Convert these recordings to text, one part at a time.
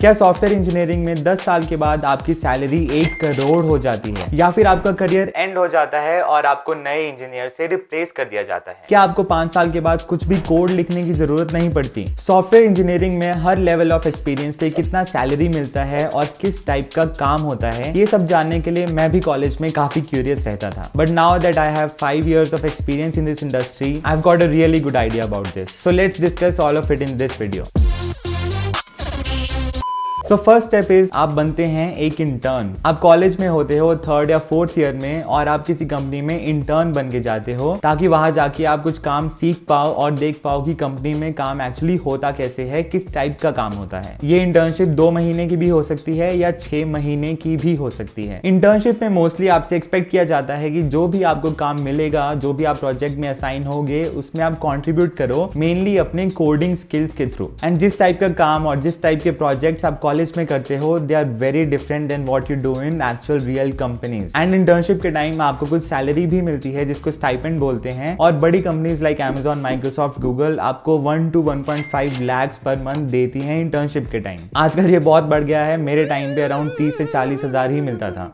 क्या software engineering में 10 साल के बाद आपकी सैलरी एक करोड़ हो जाती है या फिर आपका करियर एंड हो जाता है और आपको नए इंजीनियर से रिप्लेस कर दिया जाता है क्या आपको पांच साल के बाद कुछ भी कोड लिखने की जरूरत नहीं पड़ती सॉफ्टवेयर इंजीनियरिंग में हर लेवल ऑफ एक्सपीरियंस पे कितना सैलरी मिलता है और किस टाइप का काम होता है ये सब जानने के लिए मैं भी कॉलेज में काफी क्यूरियस रहता था but now that I have five years of experience in this industry I have got a really good idea about this so let's discuss all of it in this video so first step is आप बनते हैं एक intern आप college में होते हो third या fourth year में और आप किसी कंपनी में इंटर्न बन के जाते हो ताकि वहां जाके आप कुछ काम सीख पाओ और देख पाओ कि कंपनी में काम एक्चुअली होता कैसे है किस टाइप का काम होता है ये इंटर्नशिप दो महीने की भी हो सकती है या छह महीने की भी हो सकती है इंटर्नशिप में मोस्टली आपसे एक्सपेक्ट किया जाता है कि जो भी आपको काम मिलेगा जो भी आप प्रोजेक्ट में असाइन होगे उसमें आप कॉन्ट्रीब्यूट करो मेनली अपने कोडिंग स्किल्स के थ्रू एंड जिस टाइप का काम और जिस टाइप के प्रोजेक्ट आप कॉलेज कॉलेज में करते हो they are very different than what you do in actual real companies and internship के टाइम आपको कुछ सैलरी भी मिलती है जिसको स्टाइपेंट बोलते हैं और बड़ी companies like Amazon Microsoft Google आपको one two one point five lakhs per month देती है इंटर्नशिप के टाइम आजकल ये बहुत बढ़ गया है मेरे टाइम पे अराउंड तीस से चालीस हजार ही मिलता था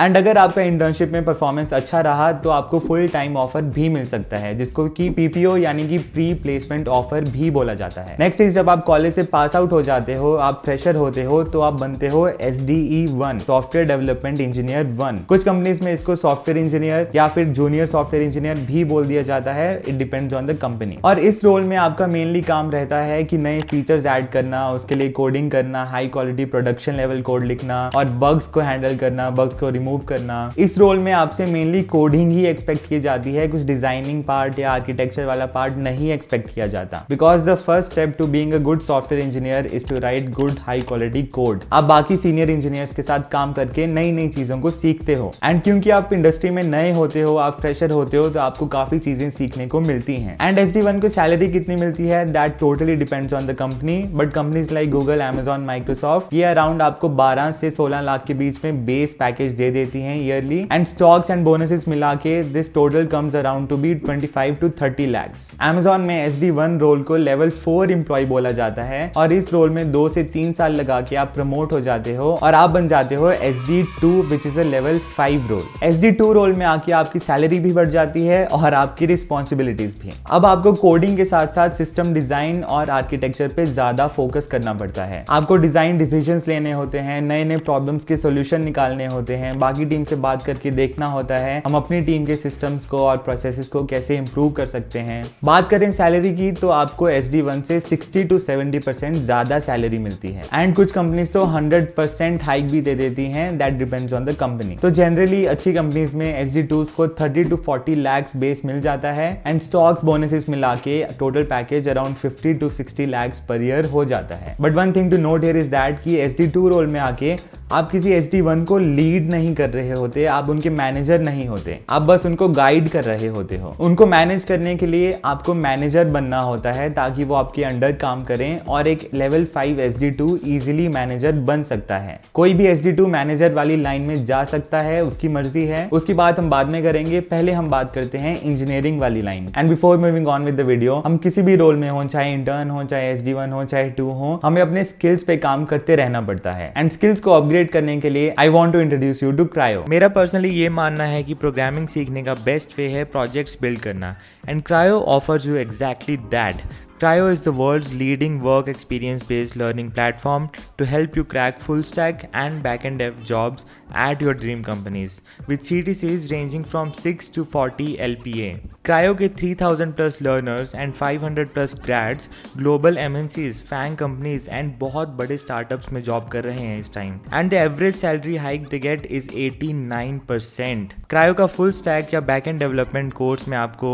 एंड अगर आपका इंटर्नशिप में परफॉर्मेंस अच्छा रहा तो आपको फुल टाइम ऑफर भी मिल सकता है जिसको कि पीपीओ यानी कि प्री प्लेसमेंट ऑफर भी बोला जाता है नेक्स्ट इज जब आप कॉलेज से पास आउट हो जाते हो आप फ्रेशर होते हो तो आप बनते हो S D E one software development engineer one कुछ कंपनीज में इसको सॉफ्टवेयर इंजीनियर या फिर जूनियर सॉफ्टवेयर इंजीनियर भी बोल दिया जाता है it depends on the company और इस रोल में आपका मेनली काम रहता है कि नए फीचर्स ऐड करना उसके लिए कोडिंग करना high quality production level code लिखना और बग्स को हैंडल करना बग्स को रिमूव रिमूव करना इस रोल में आपसे मेनली कोडिंग ही एक्सपेक्ट की जाती है कुछ डिजाइनिंग पार्ट या आर्किटेक्चर वाला पार्ट नहीं एक्सपेक्ट किया जाता because the first step to being a good software engineer is to write good high quality code आप बाकी सीनियर इंजीनियर्स के साथ काम करके नई नई चीजों को सीखते हो एंड क्योंकि आप इंडस्ट्री में नए होते हो आप फ्रेशर होते हो तो आपको काफी चीजें सीखने को मिलती हैं एंड एस को सैलरी कितनी मिलती है that totally depends on the company but companies like Google Amazon Microsoft ये अराउंड आपको 12 से 16 लाख के बीच में बेस पैकेज दे देती हैं yearly and stocks and bonuses मिला के this total comes around to be 25 to 30 lakhs Amazon में एस डी वन रोल को लेवल फोर एम्प्लॉय बोला जाता है और इस रोल में दो से तीन साल लगा के आप प्रमोट हो जाते हो और आप बन जाते हो S D two which is a level five role S D two role में आके आपकी सैलरी भी बढ़ जाती है और आपकी रिस्पॉन्सिबिलिटीज भी अब आपको कोडिंग के साथ साथ सिस्टम डिजाइन और आर्किटेक्चर पे ज्यादा फोकस करना पड़ता है आपको डिजाइन डिसीजन लेने होते हैं नए नए प्रॉब्लम्स के सोल्यूशन निकालने होते हैं बाकी टीम से बात करके देखना होता है हम अपनी टीम के सिस्टम्स को और प्रोसेस को कैसे इम्प्रूव कर सकते हैं बात करें सैलरी की तो आपको एस डी वन से सिक्सटी टू सेवेंटी परसेंट ज्यादा सैलरी मिलती है एंड कुछ कंपनीज तो हंड्रेड परसेंट हाइक भी दे देती है that depends on the company तो जनरली अच्छी कंपनीज में एस डी टूज को thirty to forty lakhs base मिल जाता है एंड स्टॉक्स बोनसेस मिला के total package around fifty to sixty lakhs per year हो जाता है but one thing to note here is that कि एस डी टू रोल में आके आप किसी एस डी वन को लीड नहीं नहीं कर रहे होते आप उनके मैनेजर नहीं होते आप बस उनको गाइड कर रहे होते हो उनको मैनेज करने के लिए आपको मैनेजर बनना होता है ताकि वो आपके अंडर काम करें और एक level five S D two easily manager बन सकता है कोई भी एस डी टू मैनेजर वाली लाइन में जा सकता है उसकी मर्जी है उसकी बात हम बाद में करेंगे पहले हम बात करते हैं इंजीनियरिंग वाली line and before moving on with video हम किसी भी रोल में हो चाहे इंटर्न हो चाहे एस डी वन हो चाहे टू हो हमें अपने स्किल्स पे काम करते रहना पड़ता है एंड स्किल्स को अपग्रेड करने के लिए I want to introduce you to Crio मेरा पर्सनली ये मानना है कि प्रोग्रामिंग सीखने का बेस्ट वे है प्रोजेक्ट्स बिल्ड करना and Crio offers you exactly that Cryo is the world's leading work experience based learning platform to help you crack full stack and backend dev jobs at your dream companies, with CTCs ranging from 6 to 40 LPA. Cryo get 3000 plus learners and 500 plus grads global MNCs, FANG companies and बहुत बड़े startups में job कर रहे हैं इस time. And the average salary hike they get is 89%. Crio का full stack या back end development course में आपको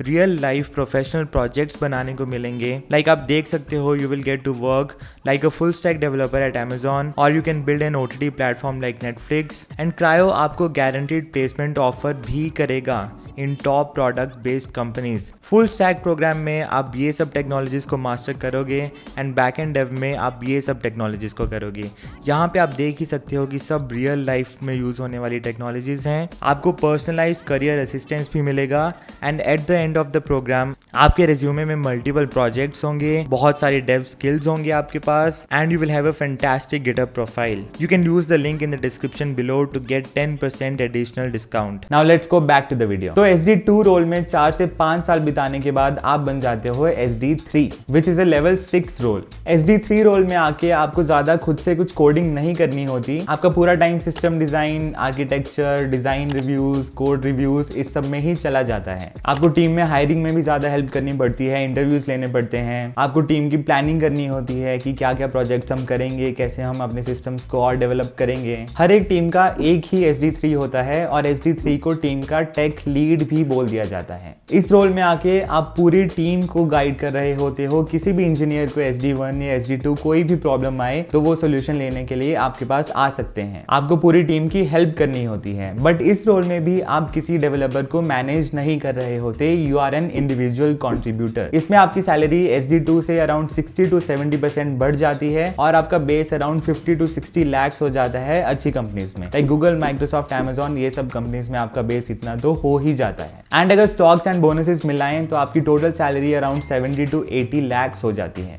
रियल लाइफ प्रोफेशनल प्रोजेक्ट्स बनाने को मिलेंगे लाइक like आप देख सकते हो you will get to work like a full stack developer at Amazon और you can build an O T platform like Netflix and Crio आपको गारंटीड प्लेसमेंट ऑफर भी करेगा in top product based companies full stack program में आप ये सब technologies को master करोगे एंड बैक एंड डेव में आप ये सब टेक्नोलॉजीज को करोगे यहाँ पे आप देख ही सकते हो कि सब रियल लाइफ में यूज होने वाली टेक्नोलॉजीज हैं आपको पर्सनलाइज करियर असिस्टेंस भी मिलेगा and at the end of the program आपके रिज्यूमे में मल्टीपल प्रोजेक्ट्स होंगे बहुत सारे डेव स्किल्स होंगे आपके पास and you will have a fantastic profile you can use the link in the description below to get ten percent additional discount now let's go back to video तो S D two role में चार से पांच साल बिताने के बाद आप बन जाते हो S D three which is a level six role S D three role में आके आपको ज्यादा खुद से कुछ कोडिंग नहीं करनी होती आपका पूरा time system design architecture design reviews code reviews इस सब में ही चला जाता है आपको टीम में हायरिंग में भी ज्यादा हेल्प करनी पड़ती है इंटरव्यूज लेने पड़ते हैं आपको टीम की प्लानिंग करनी होती है कि क्या क्या प्रोजेक्ट हम करेंगे कैसे हम अपने सिस्टम्स को और डेवलप करेंगे हर एक टीम का एक ही एस होता है और एस को टीम का टेक लीड लीड भी बोल दिया जाता है इस रोल में आके आप पूरी टीम को गाइड कर रहे होते हो किसी भी इंजीनियर को एस वन या एस टू कोई भी प्रॉब्लम आए तो वो सोल्यूशन लेने के लिए आपके पास आ सकते हैं आपको पूरी टीम की हेल्प करनी होती है बट इस रोल में भी आप किसी डेवलपर को मैनेज नहीं कर रहे होते you are an individual contributor इसमें आपकी सैलरी एस टू से around sixty to seventy percent बढ़ जाती है और आपका base around fifty to sixty lakhs हो जाता है अच्छी कंपनीज में लाइक गूगल माइक्रोसॉफ्ट एमेजॉन ये सब कंपनीज में आपका बेस इतना तो हो ही जाता जाता है एंड अगर स्टॉक्स एंड बोनसेस मिलाएं तो आपकी total salary around 70 to 80 lakhs हो जाती है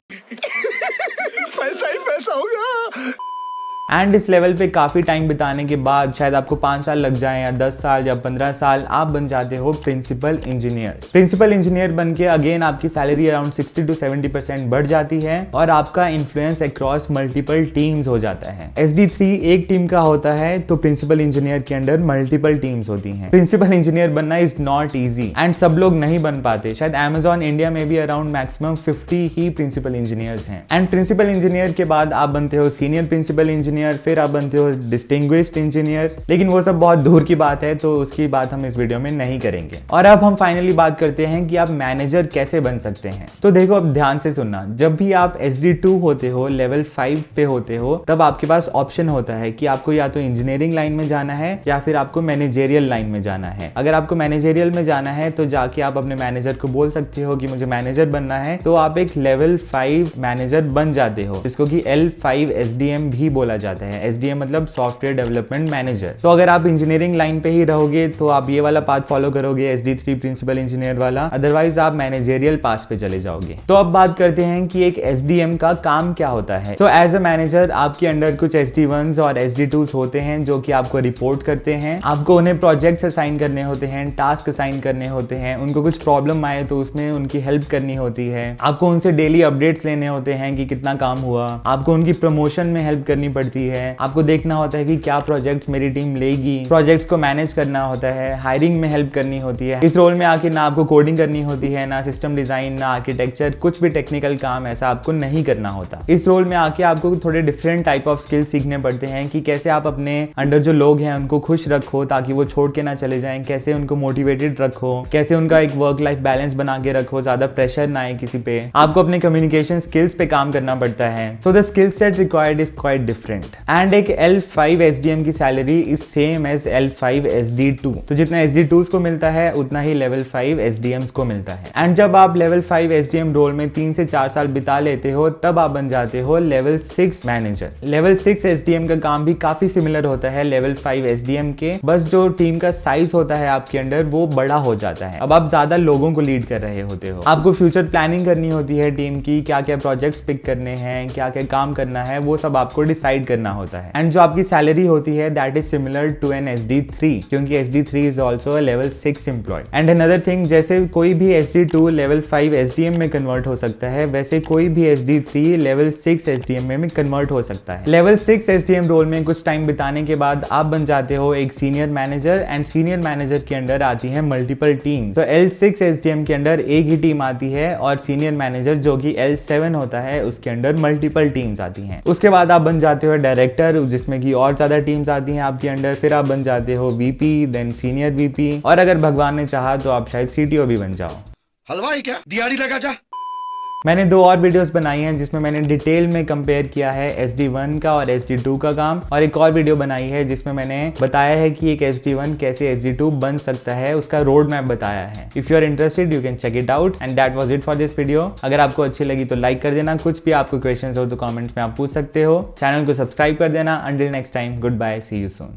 एंड इस लेवल पे काफ़ी टाइम बिताने के बाद शायद आपको पाँच साल लग जाए या दस साल या पंद्रह साल आप बन जाते हो प्रिंसिपल इंजीनियर प्रिंसिपल इंजीनियर बन के अगेन आपकी salary around sixty to seventy percent बढ़ जाती है और आपका इन्फ्लुएंस अक्रॉस मल्टीपल टीम्स हो जाता है एस एक टीम का होता है तो प्रिंसिपल इंजीनियर के अंडर मल्टीपल टीम्स होती है प्रिंसिपल इंजीनियर बनना इज नॉट ईजी एंड सब लोग नहीं बन पाते शायद एमेजॉन इंडिया में भी अराउंड मैक्सिमम फिफ्टी ही प्रिंसिपल इंजीनियर्स हैं एंड प्रिंसिपल इंजीनियर के बाद आप बनते हो सीनियर प्रिंसिपल इंजीनियर इंजीनियर फिर आप बनते हो डिस्टिंग्विश्ड इंजीनियर लेकिन वो सब बहुत दूर की बात है तो उसकी बात हम इस वीडियो में नहीं करेंगे और अब हम फाइनली बात करते हैं कि आप मैनेजर कैसे बन सकते हैं तो देखो अब ध्यान से सुनना जब भी आप एस होते हो लेवल फाइव पे होते हो तब आपके पास ऑप्शन होता है कि आपको या तो इंजीनियरिंग लाइन में जाना है या फिर आपको मैनेजेरियल लाइन में जाना है अगर आपको मैनेजेरियल में जाना है तो जाके आप अपने मैनेजर को बोल सकते हो कि मुझे मैनेजर बनना है तो आप एक लेवल फाइव मैनेजर बन जाते हो जिसको कि एल फाइव एस भी बोला जाता जाते हैं एस मतलब सॉफ्टवेयर डेवलपमेंट मैनेजर तो अगर आप इंजीनियरिंग लाइन पे ही रहोगे तो आप ये वाला पाथ फॉलो करोगे एस प्रिंसिपल इंजीनियर वाला अदरवाइज आप मैनेजरियल पास पे चले जाओगे तो अब बात करते हैं कि एक एस का काम क्या होता है तो एज अ मैनेजर आपके अंडर कुछ एस और एस होते हैं जो की आपको रिपोर्ट करते हैं आपको उन्हें प्रोजेक्ट असाइन करने होते हैं टास्क असाइन करने होते हैं उनको कुछ प्रॉब्लम आए तो उसमें उनकी हेल्प करनी होती है आपको उनसे डेली अपडेट्स लेने होते हैं कि कितना काम हुआ आपको उनकी प्रमोशन में हेल्प करनी पड़ती होती है आपको देखना होता है कि क्या प्रोजेक्ट्स मेरी टीम लेगी प्रोजेक्ट्स को मैनेज करना होता है हायरिंग में हेल्प करनी होती है इस रोल में आके ना आपको कोडिंग करनी होती है ना सिस्टम डिजाइन ना आर्किटेक्चर कुछ भी टेक्निकल काम ऐसा आपको नहीं करना होता इस रोल में आके आपको थोड़े डिफरेंट टाइप ऑफ स्किल सीखने पड़ते हैं कि कैसे आप अपने अंडर जो लोग हैं उनको खुश रखो ताकि वो छोड़ के ना चले जाएं कैसे उनको मोटिवेटेड रखो कैसे उनका एक वर्क लाइफ बैलेंस बना के रखो ज्यादा प्रेशर ना आए किसी पे आपको अपने कम्युनिकेशन स्किल्स पे काम करना पड़ता है so the skill set required is quite different percent and एक L five S D M की salary is same as L five S D two तो जितना एस डी टू को मिलता है उतना ही level five S D M को मिलता है एंड जब आप level five S D M role में तीन से चार साल बिता लेते हो तब आप बन जाते हो level six manager level six S D M का काम भी काफी सिमिलर होता है level five S D M के बस जो टीम का साइज होता है आपके अंडर वो बड़ा हो जाता है अब आप ज्यादा लोगों को लीड कर रहे होते हो आपको फ्यूचर प्लानिंग करनी होती है टीम की क्या क्या प्रोजेक्ट पिक करने हैं क्या क्या काम करना है वो सब आपको डिसाइड कर करना होता है एंड जो आपकी सैलरी होती है that is similar to an S D three क्योंकि S D three is also level six employee and another thing जैसे कोई भी S D two level five S D M में कन्वर्ट हो सकता है वैसे कोई भी S D three level six S D M में कन्वर्ट हो सकता है level six S D M role में कुछ टाइम बिताने के बाद आप बन जाते हो एक senior manager and senior manager के अंडर आती है मल्टीपल टीम तो L six S D M के अंडर एक ही टीम आती है और सीनियर मैनेजर जो कि एल सेवन होता है उसके अंडर मल्टीपल टीम्स आती हैं उसके बाद आप बन जाते हो डायरेक्टर जिसमें कि और ज़्यादा टीम्स आती हैं आपके अंडर फिर आप बन जाते हो वीपी देन सीनियर वीपी और अगर भगवान ने चाहा तो आप शायद सीटीओ भी बन जाओ हलवाई क्या दिहाड़ी लगा जा मैंने दो और वीडियोस बनाई हैं जिसमें मैंने डिटेल में कंपेयर किया है एस डी वन का और एस डी टू का काम और एक और वीडियो बनाई है जिसमें मैंने बताया है कि एक एस डी वन कैसे एस डी टू बन सकता है उसका रोड मैप बताया है if you are interested you can check it out and that was it for this video अगर आपको अच्छी लगी तो लाइक कर देना कुछ भी आपको क्वेश्चन हो तो कॉमेंट्स में आप पूछ सकते हो चैनल को सब्सक्राइब कर देना until next time good bye see you Son